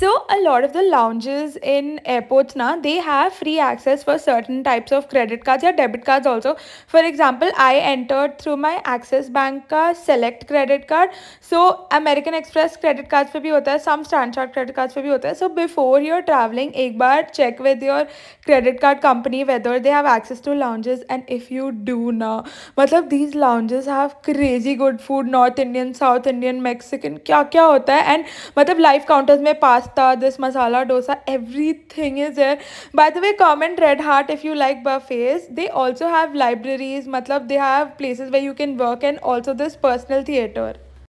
So a lot of the lounges in airports now, they have free access for certain types of credit cards or debit cards also. For example, I entered through my Access Bank ka select credit card. So American Express credit cards for भी होता hai, some Stanchart credit cards for भी होता hai. So before you're traveling, एक check with your credit card company whether they have access to lounges and if you do now, मतलब these lounges have crazy good food, North Indian, South Indian, Mexican, kya kya होता hai. and मतलब life counters में past pasta, this masala dosa, everything is there. By the way, comment Red Heart if you like buffets. They also have libraries, matlab they have places where you can work and also this personal theatre.